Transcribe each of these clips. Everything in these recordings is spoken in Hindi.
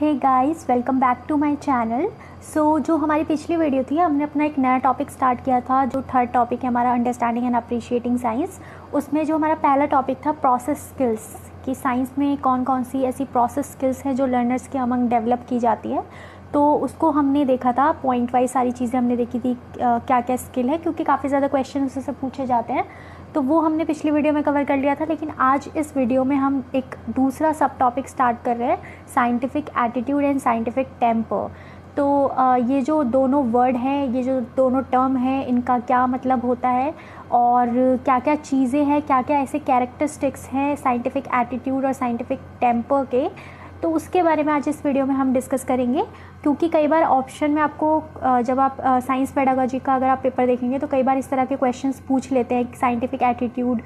hey guys welcome back to my channel so जो हमारी पिछली वीडियो थी हमने अपना एक नया टॉपिक स्टार्ट किया था जो थर्ड टॉपिक है हमारा अंडरस्टैंडिंग एंड अप्रिशिएटिंग साइंस उसमें जो हमारा पहला टॉपिक था प्रोसेस स्किल्स कि साइंस में कौन कौन सी ऐसी प्रोसेस स्किल्स हैं जो लर्नर्स के अमंग डेवलप की जाती है तो उसको हमने देखा था पॉइंट वाइज सारी चीज़ें हमने देखी थी क्या क्या स्किल है क्योंकि काफ़ी ज़्यादा क्वेश्चन उससे पूछे जाते हैं तो वो हमने पिछली वीडियो में कवर कर लिया था लेकिन आज इस वीडियो में हम एक दूसरा सब टॉपिक स्टार्ट कर रहे हैं scientific attitude and scientific temper तो ये जो दोनों वर्ड हैं ये जो दोनों टर्म हैं इनका क्या मतलब होता है और क्या क्या चीज़ें हैं क्या क्या ऐसे कैरेक्टरिस्टिक्स हैं साइंटिफिक एटीट्यूड और साइंटिफिक टेम्पर के तो उसके बारे में आज इस वीडियो में हम डिस्कस करेंगे क्योंकि कई बार ऑप्शन में आपको जब आप साइंस पैडागोजी का अगर आप पेपर देखेंगे तो कई बार इस तरह के क्वेश्चन पूछ लेते हैं साइंटिफिक एटीट्यूड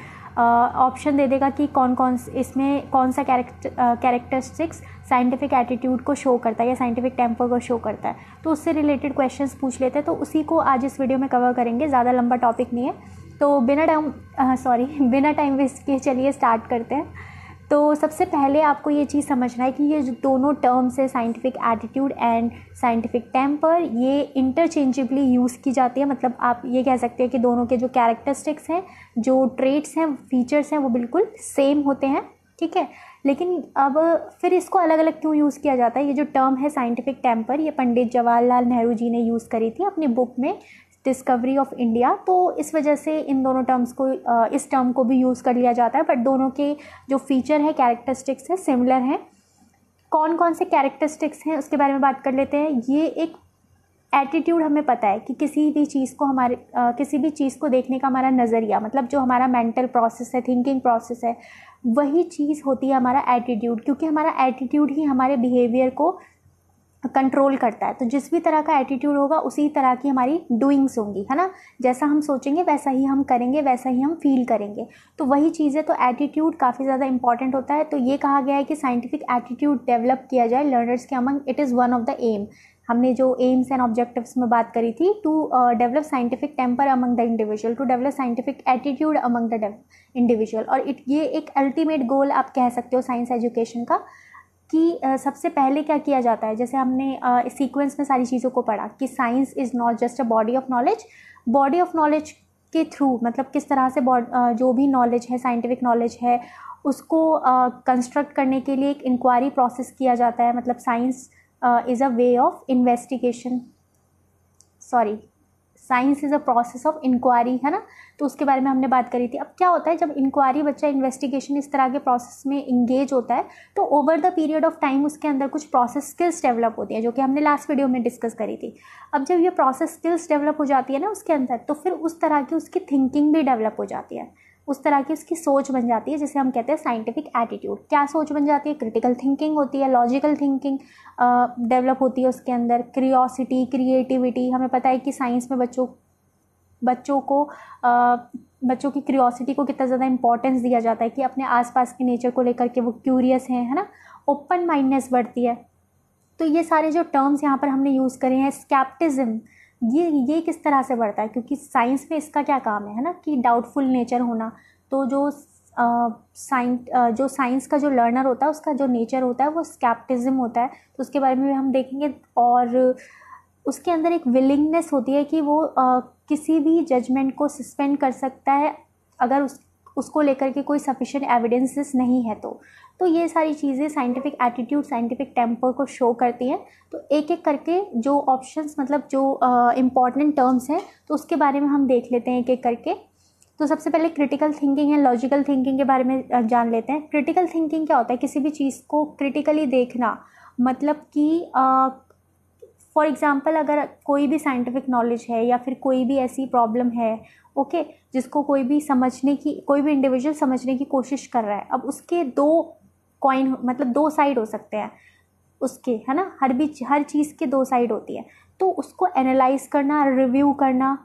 ऑप्शन दे देगा कि कौन कौन इसमें कौन सा कैरेक्टर कैरेक्टरिस्टिक्स साइंटिफिक एटीट्यूड को शो करता है या साइंटिफिक टेम्पर को शो करता है तो उससे रिलेटेड क्वेश्चन पूछ लेते हैं तो उसी को आज इस वीडियो में कवर करेंगे ज़्यादा लंबा टॉपिक नहीं है तो बिना टाइम सॉरी बिना टाइम वेस्ट के चलिए स्टार्ट करते हैं तो सबसे पहले आपको ये चीज़ समझना है कि ये जो दोनों टर्म्स है scientific attitude and scientific temper ये इंटरचेंजेबली यूज़ की जाती है मतलब आप ये कह सकते हैं कि दोनों के जो कैरेक्टरिस्टिक्स हैं जो ट्रेट्स हैं फीचर्स हैं वो बिल्कुल सेम होते हैं ठीक है लेकिन अब फिर इसको अलग अलग क्यों यूज़ किया जाता है ये जो टर्म है साइंटिफिक टेम्पर ये पंडित जवाहरलाल नेहरू जी ने यूज़ करी थी अपनी बुक में डिस्कवरी ऑफ इंडिया तो इस वजह से इन दोनों टर्म्स को इस टर्म को भी यूज़ कर लिया जाता है बट दोनों के जो फीचर है कैरेक्टरिस्टिक्स हैं सिमिलर हैं कौन कौन से कैरेक्टरिस्टिक्स हैं उसके बारे में बात कर लेते हैं ये एक एटीट्यूड हमें पता है कि किसी भी चीज़ को हमारे आ, किसी भी चीज़ को देखने का हमारा नज़रिया मतलब जो हमारा मेंटल प्रोसेस है थिंकिंग प्रोसेस है वही चीज़ होती है हमारा एटीट्यूड क्योंकि हमारा एटीट्यूड ही हमारे बिहेवियर को कंट्रोल करता है तो जिस भी तरह का एटीट्यूड होगा उसी तरह की हमारी डूइंग्स होंगी है ना जैसा हम सोचेंगे वैसा ही हम करेंगे वैसा ही हम फील करेंगे तो वही चीज़ है तो एटीट्यूड काफ़ी ज़्यादा इंपॉर्टेंट होता है तो ये कहा गया है कि साइंटिफिक एटीट्यूड डेवलप किया जाए लर्नर्स के among it is one of the aim हमने जो एम्स एंड ऑब्जेक्टिव्स में बात करी थी to develop scientific temper among the individual to develop scientific attitude among the individual और इट ये एक अल्टीमेट गोल आप कह सकते हो साइंस एजुकेशन का कि सबसे पहले क्या किया जाता है जैसे हमने सीक्वेंस में सारी चीज़ों को पढ़ा कि science is not just a body of knowledge body of knowledge के थ्रू मतलब किस तरह से जो भी नॉलेज है साइंटिफिक नॉलेज है उसको कंस्ट्रक्ट करने के लिए एक इंक्वायरी प्रोसेस किया जाता है मतलब science is a way of investigation sorry science is a process of inquiry है ना तो उसके बारे में हमने बात करी थी अब क्या होता है जब इंक्वायरी बच्चा इन्वेस्टिगेशन इस तरह के प्रोसेस में इंगेज होता है तो over the period of time उसके अंदर कुछ प्रोसेस स्किल्स डेवलप होती है जो कि हमने लास्ट वीडियो में डिस्कस करी थी अब जब ये प्रोसेस स्किल्स डेवलप हो जाती है ना उसके अंदर तो फिर उस तरह की उसकी थिंकिंग भी डेवलप हो जाती है उस तरह की उसकी सोच बन जाती है जिसे हम कहते हैं साइंटिफिक एटीट्यूड क्या सोच बन जाती है क्रिटिकल थिंकिंग होती है लॉजिकल थिंकिंग डेवलप होती है उसके अंदर क्रियोसिटी क्रिएटिविटी हमें पता है कि साइंस में बच्चों बच्चों को आ, बच्चों की क्रियोसिटी को कितना ज़्यादा इंपॉर्टेंस दिया जाता है कि अपने आसपास के नेचर को लेकर के वो क्यूरियस हैं है ना ओपन माइंडनेस बढ़ती है तो ये सारे जो टर्म्स यहाँ पर हमने यूज़ करे हैं स्कैप्टिज़म ये ये किस तरह से बढ़ता है क्योंकि साइंस में इसका क्या काम है है ना कि डाउटफुल नेचर होना तो जो साइंस जो साइंस का जो लर्नर होता है उसका जो नेचर होता है वो स्कैप्टिज्म होता है तो उसके बारे में भी हम देखेंगे और उसके अंदर एक विलिंगनेस होती है कि वो आ, किसी भी जजमेंट को सस्पेंड कर सकता है अगर उस उसको लेकर के कोई सफिशेंट एविडेंसेस नहीं है तो तो ये सारी चीज़ें साइंटिफिक एटीट्यूड साइंटिफिक टेम्पर को शो करती हैं तो एक एक करके जो ऑप्शंस मतलब जो इम्पॉर्टेंट uh, टर्म्स हैं तो उसके बारे में हम देख लेते हैं एक एक करके तो सबसे पहले क्रिटिकल थिंकिंग या लॉजिकल थिंकिंग के बारे में uh, जान लेते हैं क्रिटिकल थिंकिंग क्या होता है किसी भी चीज़ को क्रिटिकली देखना मतलब कि uh, फॉर एग्ज़ाम्पल अगर कोई भी साइंटिफिक नॉलेज है या फिर कोई भी ऐसी प्रॉब्लम है ओके okay, जिसको कोई भी समझने की कोई भी इंडिविजुअल समझने की कोशिश कर रहा है अब उसके दो कॉइन मतलब दो साइड हो सकते हैं उसके है ना हर भी हर चीज़ के दो साइड होती है तो उसको एनालाइज करना रिव्यू करना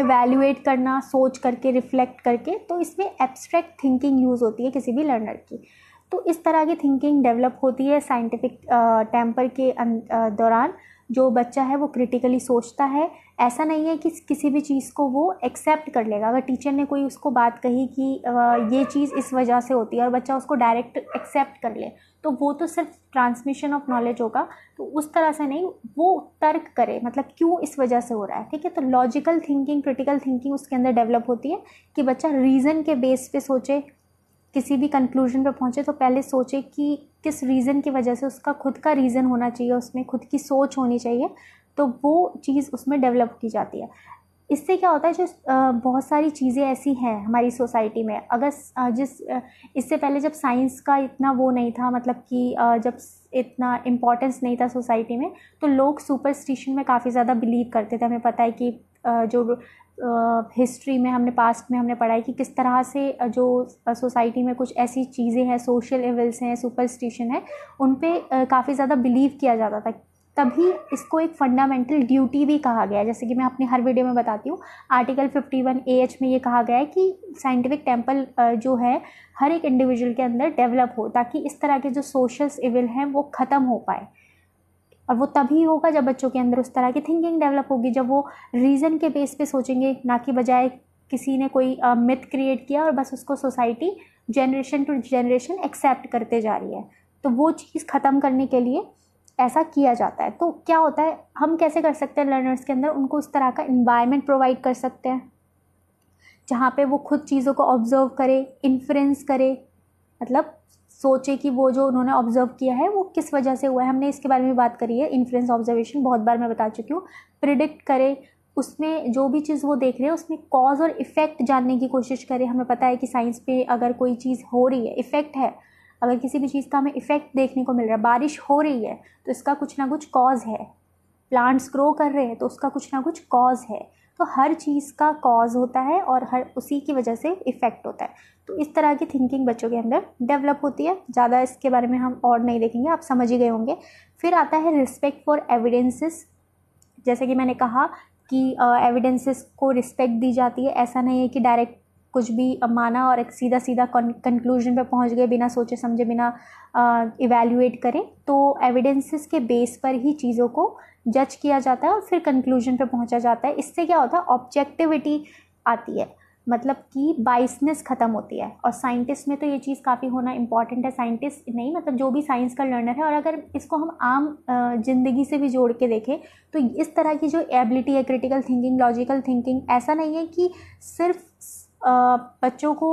एवेल्यूएट करना सोच करके रिफ्लेक्ट करके तो इसमें एब्स्ट्रैक्ट थिंकिंग यूज़ होती है किसी भी लर्नर की तो इस तरह की थिंकिंग डेवलप होती है साइंटिफिक टेम्पर के अं, दौरान जो बच्चा है वो क्रिटिकली सोचता है ऐसा नहीं है कि किसी भी चीज़ को वो एक्सेप्ट कर लेगा अगर टीचर ने कोई उसको बात कही कि ये चीज़ इस वजह से होती है और बच्चा उसको डायरेक्ट एक्सेप्ट कर ले तो वो तो सिर्फ ट्रांसमिशन ऑफ नॉलेज होगा तो उस तरह से नहीं वो तर्क करे मतलब क्यों इस वजह से हो रहा है ठीक है तो लॉजिकल थिंकिंग क्रिटिकल थिंकिंग उसके अंदर डेवलप होती है कि बच्चा रीज़न के बेस पे सोचे किसी भी कंक्लूजन पर पहुँचे तो पहले सोचे कि किस रीज़न की वजह से उसका खुद का रीज़न होना चाहिए उसमें खुद की सोच होनी चाहिए तो वो चीज़ उसमें डेवलप की जाती है इससे क्या होता है जो बहुत सारी चीज़ें ऐसी हैं हमारी सोसाइटी में अगर जिस इससे पहले जब साइंस का इतना वो नहीं था मतलब कि जब इतना इम्पोर्टेंस नहीं था सोसाइटी में तो लोग सुपरस्टिशन में काफ़ी ज़्यादा बिलीव करते थे हमें पता है कि जो हिस्ट्री में हमने पास्ट में हमने पढ़ा है कि किस तरह से जो सोसाइटी में कुछ ऐसी चीज़ें हैं सोशल इवेल्स हैं सुपरस्टिशन है उन पर काफ़ी ज़्यादा बिलीव किया जाता था तभी इसको एक फंडामेंटल ड्यूटी भी कहा गया है जैसे कि मैं अपने हर वीडियो में बताती हूँ आर्टिकल 51 ए एच में ये कहा गया है कि साइंटिफिक टेम्पल जो है हर एक इंडिविजुअल के अंदर डेवलप हो ताकि इस तरह के जो सोशल इविल हैं वो ख़त्म हो पाए और वो तभी होगा जब बच्चों के अंदर उस तरह की थिंकिंग डेवलप होगी जब वो रीज़न के बेस पे सोचेंगे ना कि बजाय किसी ने कोई मिथ uh, क्रिएट किया और बस उसको society generation to generation accept करते जा रही है तो वो चीज़ ख़त्म करने के लिए ऐसा किया जाता है तो क्या होता है हम कैसे कर सकते हैं लर्नर्स के अंदर उनको उस तरह का इन्वायरमेंट प्रोवाइड कर सकते हैं जहाँ पे वो खुद चीज़ों को ऑब्ज़र्व करे इन्फ्रेंस करे मतलब सोचे कि वो जो उन्होंने ऑब्जर्व किया है वो किस वजह से हुआ है हमने इसके बारे में बात करी है इन्फ्लुएंस ऑब्जर्वेशन बहुत बार मैं बता चुकी हूँ प्रिडिक्ट करें उसमें जो भी चीज़ वो देख रहे हैं उसमें कॉज और इफ़ेक्ट जानने की कोशिश करें हमें पता है कि साइंस पे अगर कोई चीज़ हो रही है इफ़ेक्ट है अगर किसी भी चीज़ का हमें इफ़ेक्ट देखने को मिल रहा है बारिश हो रही है तो इसका कुछ ना कुछ कॉज है प्लांट्स ग्रो कर रहे हैं तो उसका कुछ ना कुछ कॉज है तो हर चीज़ का कॉज होता है और हर उसी की वजह से इफ़ेक्ट होता है तो इस तरह की थिंकिंग बच्चों के अंदर डेवलप होती है ज़्यादा इसके बारे में हम और नहीं देखेंगे आप समझ ही गए होंगे फिर आता है रिस्पेक्ट फॉर एविडेंसेस जैसे कि मैंने कहा कि एविडेंसेस uh, को रिस्पेक्ट दी जाती है ऐसा नहीं है कि डायरेक्ट कुछ भी माना और एक सीधा सीधा कंक्लूजन पे पहुंच गए बिना सोचे समझे बिना इवेल्यूएट करें तो एविडेंसेस के बेस पर ही चीज़ों को जज किया जाता है और फिर कंक्लूजन पे पहुंचा जाता है इससे क्या होता है ऑब्जेक्टिविटी आती है मतलब कि बाइसनेस ख़त्म होती है और साइंटिस्ट में तो ये चीज़ काफ़ी होना इम्पॉर्टेंट है साइंटिस्ट नहीं मतलब जो भी साइंस का लर्नर है और अगर इसको हम आम जिंदगी से भी जोड़ के देखें तो इस तरह की जो एबिलिटी है क्रिटिकल थिंकिंग लॉजिकल थिंकिंग ऐसा नहीं है कि सिर्फ बच्चों को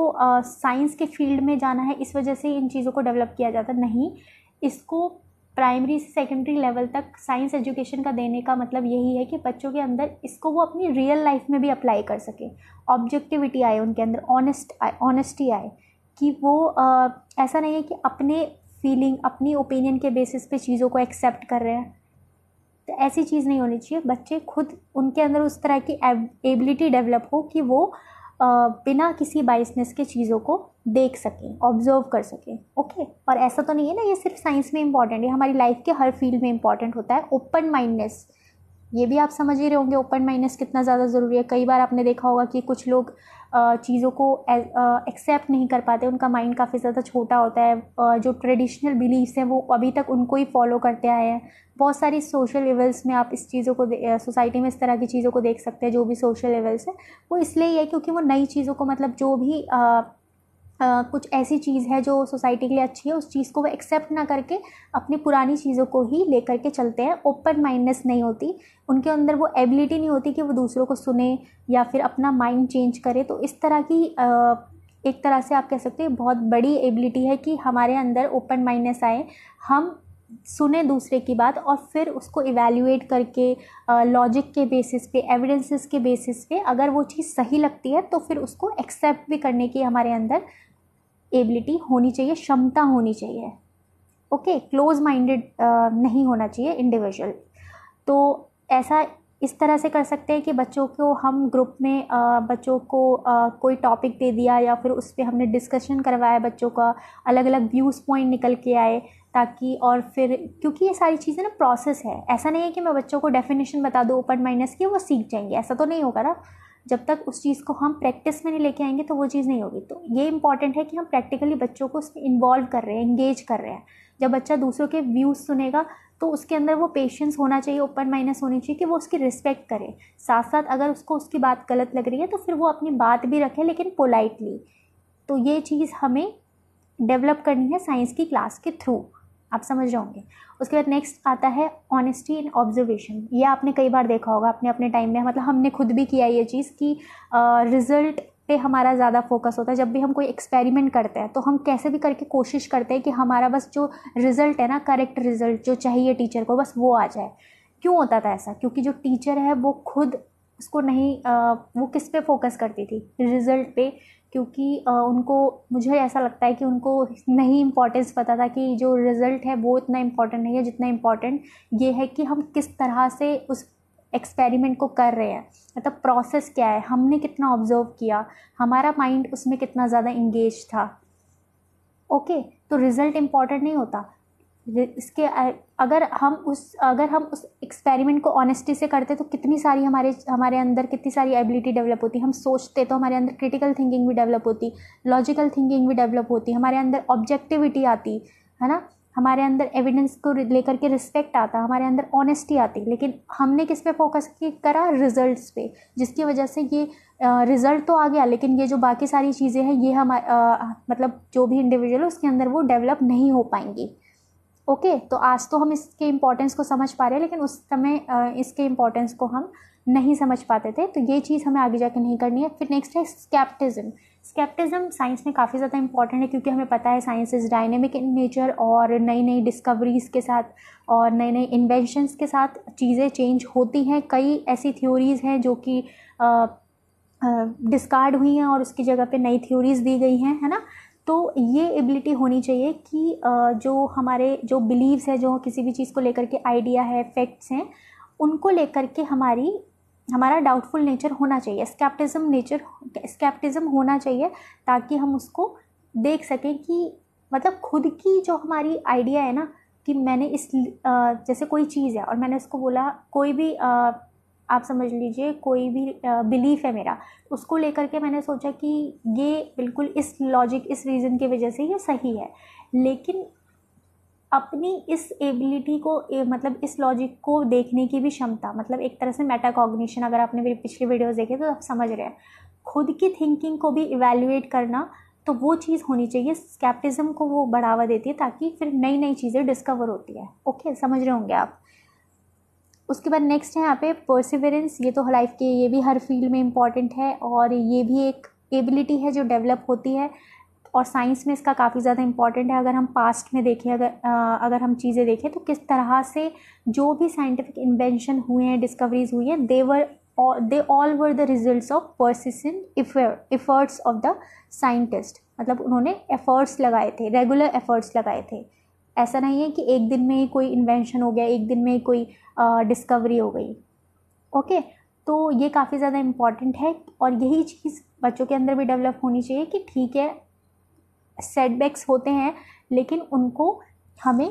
साइंस के फील्ड में जाना है इस वजह से इन चीज़ों को डेवलप किया जाता नहीं इसको प्राइमरी से सेकेंडरी लेवल तक साइंस एजुकेशन का देने का मतलब यही है कि बच्चों के अंदर इसको वो अपनी रियल लाइफ में भी अप्लाई कर सके ऑब्जेक्टिविटी आए उनके अंदर ऑनेस्ट आए ऑनेस्टी आए कि वो आ, ऐसा नहीं है कि अपने फीलिंग अपनी ओपिनियन के बेसिस पे चीज़ों को एक्सेप्ट कर रहे हैं तो ऐसी चीज़ नहीं होनी चाहिए बच्चे खुद उनके अंदर उस तरह की एबिलिटी डेवलप हो कि वो बिना किसी बाइसनेस के चीज़ों को देख सकें ऑब्जर्व कर सकें ओके और ऐसा तो नहीं है ना ये सिर्फ साइंस में इंपॉर्टेंट है हमारी लाइफ के हर फील्ड में इंपॉर्टेंट होता है ओपन माइंडनेस ये भी आप समझ ही रहे होंगे ओपन माइनस कितना ज़्यादा ज़रूरी है कई बार आपने देखा होगा कि कुछ लोग चीज़ों को एक्सेप्ट नहीं कर पाते उनका माइंड काफ़ी ज़्यादा छोटा होता है जो ट्रेडिशनल बिलीव्स हैं वो अभी तक उनको ही फॉलो करते आए हैं बहुत सारी सोशल लेवल्स में आप इस चीज़ों को सोसाइटी में इस तरह की चीज़ों को देख सकते हैं जो भी सोशल लेवल्स है वो इसलिए है क्योंकि वो नई चीज़ों को मतलब जो भी आ, कुछ ऐसी चीज़ है जो सोसाइटी के लिए अच्छी है उस चीज़ को वो एक्सेप्ट ना करके अपनी पुरानी चीज़ों को ही लेकर के चलते हैं ओपन माइंडनेस नहीं होती उनके अंदर वो एबिलिटी नहीं होती कि वो दूसरों को सुने या फिर अपना माइंड चेंज करे तो इस तरह की आ, एक तरह से आप कह सकते हैं बहुत बड़ी एबिलिटी है कि हमारे अंदर ओपन माइंडनेस आए हम सुने दूसरे की बात और फिर उसको इवेल्यूएट करके लॉजिक के बेसिस पे एविडेंसेस के बेसिस पे अगर वो चीज़ सही लगती है तो फिर उसको एक्सेप्ट भी करने की हमारे अंदर एबिलिटी होनी चाहिए क्षमता होनी चाहिए ओके क्लोज माइंडेड नहीं होना चाहिए इंडिविजुअल तो ऐसा इस तरह से कर सकते हैं कि बच्चों को हम ग्रुप में आ, बच्चों को आ, कोई टॉपिक दे दिया या फिर उस पर हमने डिस्कशन करवाया बच्चों का अलग अलग व्यूज़ पॉइंट निकल के आए ताकि और फिर क्योंकि ये सारी चीज़ें ना प्रोसेस है ऐसा नहीं है कि मैं बच्चों को डेफिनेशन बता दूँ ओपन माइनस की वो सीख जाएंगे ऐसा तो नहीं होगा ना जब तक उस चीज़ को हम प्रैक्टिस में नहीं लेके आएंगे तो वो चीज़ नहीं होगी तो ये इंपॉर्टेंट है कि हम प्रैक्टिकली बच्चों को उसमें इन्वॉल्व कर रहे हैं इंगेज कर रहे हैं जब बच्चा दूसरों के व्यूज़ सुनेगा तो उसके अंदर वो पेशेंस होना चाहिए ओपन माइनस होनी चाहिए कि वो उसकी रिस्पेक्ट करे साथ साथ अगर उसको उसकी बात गलत लग रही है तो फिर वो अपनी बात भी रखे लेकिन पोलाइटली तो ये चीज़ हमें डेवलप करनी है साइंस की क्लास के थ्रू आप समझ जाओगे उसके बाद नेक्स्ट आता है ऑनेस्टी इन ऑब्जर्वेशन ये आपने कई बार देखा होगा आपने अपने टाइम में मतलब हमने खुद भी किया ये चीज़ कि रिज़ल्ट पे हमारा ज़्यादा फोकस होता है जब भी हम कोई एक्सपेरिमेंट करते हैं तो हम कैसे भी करके कोशिश करते हैं कि हमारा बस जो रिज़ल्ट है ना करेक्ट रिज़ल्ट जो चाहिए टीचर को बस वो आ जाए क्यों होता था ऐसा क्योंकि जो टीचर है वो खुद उसको नहीं आ, वो किस पे फोकस करती थी रिज़ल्ट पे क्योंकि उनको मुझे ऐसा लगता है कि उनको नहीं इम्पोर्टेंस पता था कि जो रिज़ल्ट है वो इतना इम्पॉर्टेंट नहीं है जितना इम्पॉर्टेंट ये है कि हम किस तरह से उस एक्सपेरिमेंट को कर रहे हैं मतलब प्रोसेस क्या है हमने कितना ऑब्ज़र्व किया हमारा माइंड उसमें कितना ज़्यादा इंगेज था ओके okay, तो रिज़ल्ट इम्पॉर्टेंट नहीं होता इसके अगर हम उस अगर हम उस एक्सपेरिमेंट को ऑनेस्टी से करते तो कितनी सारी हमारे हमारे अंदर कितनी सारी एबिलिटी डेवलप होती हम सोचते तो हमारे अंदर क्रिटिकल थिंकिंग भी डेवलप होती लॉजिकल थिंकिंग भी डेवलप होती हमारे अंदर ऑब्जेक्टिविटी आती है ना हमारे अंदर एविडेंस को लेकर के रिस्पेक्ट आता हमारे अंदर ऑनेस्टी आती लेकिन हमने किस पे फोकस करा रिजल्ट्स पे जिसकी वजह से ये रिज़ल्ट तो आ गया लेकिन ये जो बाकी सारी चीज़ें हैं ये हमारे मतलब जो भी इंडिविजुअल है उसके अंदर वो डेवलप नहीं हो पाएंगी ओके तो आज तो हम इसके इम्पोर्टेंस को समझ पा रहे हैं लेकिन उस समय इसके इम्पोर्टेंस को हम नहीं समझ पाते थे तो ये चीज़ हमें आगे जाके नहीं करनी है फिर नेक्स्ट है स्कैप्टिज़म स्केप्टिज्म साइंस में काफ़ी ज़्यादा इंपॉर्टेंट है क्योंकि हमें पता है science is dynamic in nature और नई नई डिस्कवरीज़ के साथ और नए नए इन्वेंशंस के साथ चीज़ें चेंज होती हैं कई ऐसी थ्योरीज़ हैं जो कि डिस्कार्ड हुई हैं और उसकी जगह पे नई थ्योरीज़ दी गई हैं है ना तो ये एबिलिटी होनी चाहिए कि जो हमारे जो बिलीव्स है जो किसी भी चीज़ को लेकर के आइडिया है फैक्ट्स हैं उनको लेकर के हमारी हमारा डाउटफुल नेचर होना चाहिए स्केप्टिज्म नेचर स्केप्टिज्म होना चाहिए ताकि हम उसको देख सकें कि मतलब खुद की जो हमारी आइडिया है ना कि मैंने इस जैसे कोई चीज़ है और मैंने उसको बोला कोई भी आप समझ लीजिए कोई भी बिलीफ है मेरा उसको लेकर के मैंने सोचा कि ये बिल्कुल इस लॉजिक इस रीज़न की वजह से ये सही है लेकिन अपनी इस एबिलिटी को मतलब इस लॉजिक को देखने की भी क्षमता मतलब एक तरह से मेटाकॉग्निशन अगर आपने मेरी पिछले वीडियोस देखे तो आप समझ रहे हैं खुद की थिंकिंग को भी इवेल्युएट करना तो वो चीज़ होनी चाहिए स्केप्टिज़म को वो बढ़ावा देती है ताकि फिर नई नई चीज़ें डिस्कवर होती है ओके समझ रहे होंगे आप उसके बाद नेक्स्ट है यहाँ पे परसिवरेंस ये तो लाइफ के ये भी हर फील्ड में इम्पॉर्टेंट है और ये भी एक एबिलिटी है जो डेवलप होती है और साइंस में इसका काफ़ी ज़्यादा इम्पॉर्टेंट है अगर हम पास्ट में देखें अगर आ, अगर हम चीज़ें देखें तो किस तरह से जो भी साइंटिफिक इन्वेंशन हुए हैं डिस्कवरीज हुई हैं they were they all were the result of persistent efforts of the scientist मतलब उन्होंने एफर्ट्स लगाए थे रेगुलर एफर्ट्स लगाए थे ऐसा नहीं है कि एक दिन में ही कोई इन्वेंशन हो गया एक दिन में ही कोई डिस्कवरी हो गई ओके तो ये काफ़ी ज़्यादा इम्पॉर्टेंट है और यही चीज़ बच्चों के अंदर भी डेवलप होनी चाहिए कि ठीक है सेटबैक्स होते हैं लेकिन उनको हमें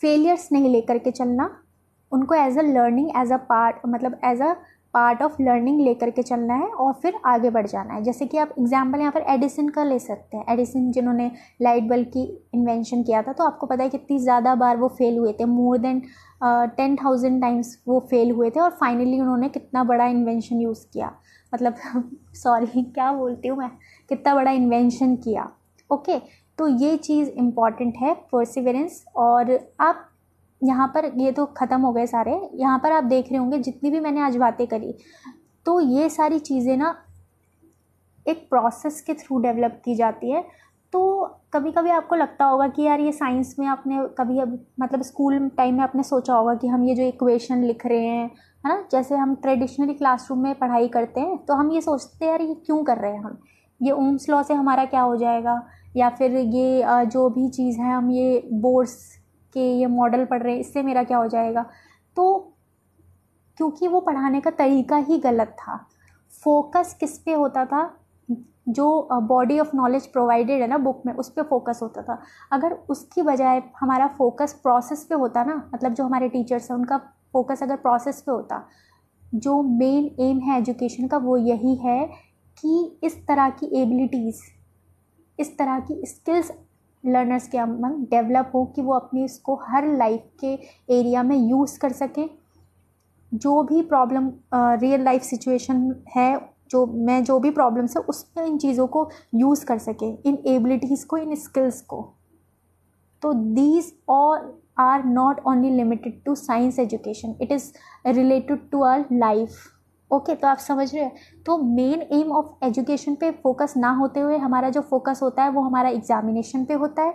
फेलियर्स नहीं लेकर के चलना उनको as a learning as a part मतलब as a part of learning लेकर के चलना है और फिर आगे बढ़ जाना है जैसे कि आप एग्जाम्पल यहाँ पर एडिसन का ले सकते हैं एडिसन जिन्होंने लाइट बल्ब की इन्वेंशन किया था तो आपको पता है कितनी ज़्यादा बार वो फेल हुए थे more than ten thousand times वो फेल हुए थे और फाइनली उन्होंने कितना बड़ा इन्वेंशन यूज़ किया मतलब सॉरी क्या बोलती हूँ मैं कितना बड़ा इन्वेंशन किया ओके okay, तो ये चीज़ इम्पॉर्टेंट है परसिवरेंस और आप यहाँ पर ये तो ख़त्म हो गए सारे यहाँ पर आप देख रहे होंगे जितनी भी मैंने आज बातें करी तो ये सारी चीज़ें ना एक प्रोसेस के थ्रू डेवलप की जाती है तो कभी कभी आपको लगता होगा कि यार ये साइंस में आपने कभी अब मतलब स्कूल टाइम में आपने सोचा होगा कि हम ये जो इक्वेशन लिख रहे हैं है ना जैसे हम ट्रेडिशनली क्लासरूम में पढ़ाई करते हैं तो हम ये सोचते हैं यार ये क्यों कर रहे हैं हम ये ओम्स लॉ से हमारा क्या हो जाएगा या फिर ये जो भी चीज़ है हम ये बोर्स कि ये मॉडल पढ़ रहे इससे मेरा क्या हो जाएगा तो क्योंकि वो पढ़ाने का तरीका ही गलत था फोकस किस पे होता था जो बॉडी ऑफ नॉलेज प्रोवाइडेड है ना बुक में उस पर फोकस होता था अगर उसकी बजाय हमारा फोकस प्रोसेस पे होता ना मतलब जो हमारे टीचर्स हैं उनका फोकस अगर प्रोसेस पे होता जो मेन एम है एजुकेशन का वो यही है कि इस तरह की एबिलिटीज़ इस तरह की स्किल्स लर्नर्स के अमंग डेवलप हो कि वो अपनी इसको हर लाइफ के एरिया में यूज़ कर सकें जो भी प्रॉब्लम रियल लाइफ सिचुएशन है जो मैं जो भी प्रॉब्लम्स है उसमें इन चीज़ों को यूज़ कर सकें इन एबिलिटीज़ को इन स्किल्स को तो these all are not only limited to science education it is related to our life okay okay, तो आप समझ रहे हैं तो मेन एम ऑफ एजुकेशन पे फोकस ना होते हुए हमारा जो फोकस होता है वो हमारा एग्जामिनेशन पे होता है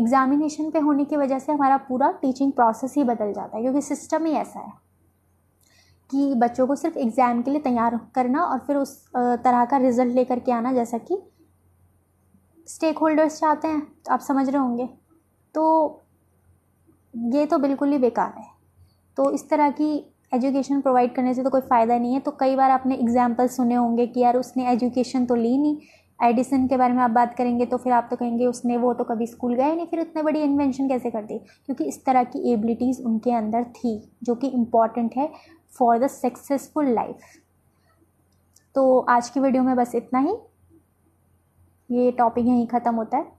एग्जामिनेशन पे होने की वजह से हमारा पूरा टीचिंग प्रोसेस ही बदल जाता है क्योंकि सिस्टम ही ऐसा है कि बच्चों को सिर्फ एग्ज़ाम के लिए तैयार करना और फिर उस तरह का रिजल्ट लेकर के आना जैसा कि स्टेक होल्डर्स चाहते हैं तो आप समझ रहे होंगे तो ये तो बिल्कुल ही बेकार है तो इस तरह की एजुकेशन प्रोवाइड करने से तो कोई फ़ायदा नहीं है तो कई बार आपने एग्जाम्पल सुने होंगे कि यार उसने एजुकेशन तो ली नहीं एडिसन के बारे में आप बात करेंगे तो फिर आप तो कहेंगे उसने वो तो कभी स्कूल गए नहीं फिर इतने बड़ी इन्वेंशन कैसे कर दी क्योंकि इस तरह की एबिलिटीज़ उनके अंदर थी जो कि इम्पॉर्टेंट है फॉर द सक्सेसफुल लाइफ तो आज की वीडियो में बस इतना ही ये टॉपिक यहीं ख़त्म होता है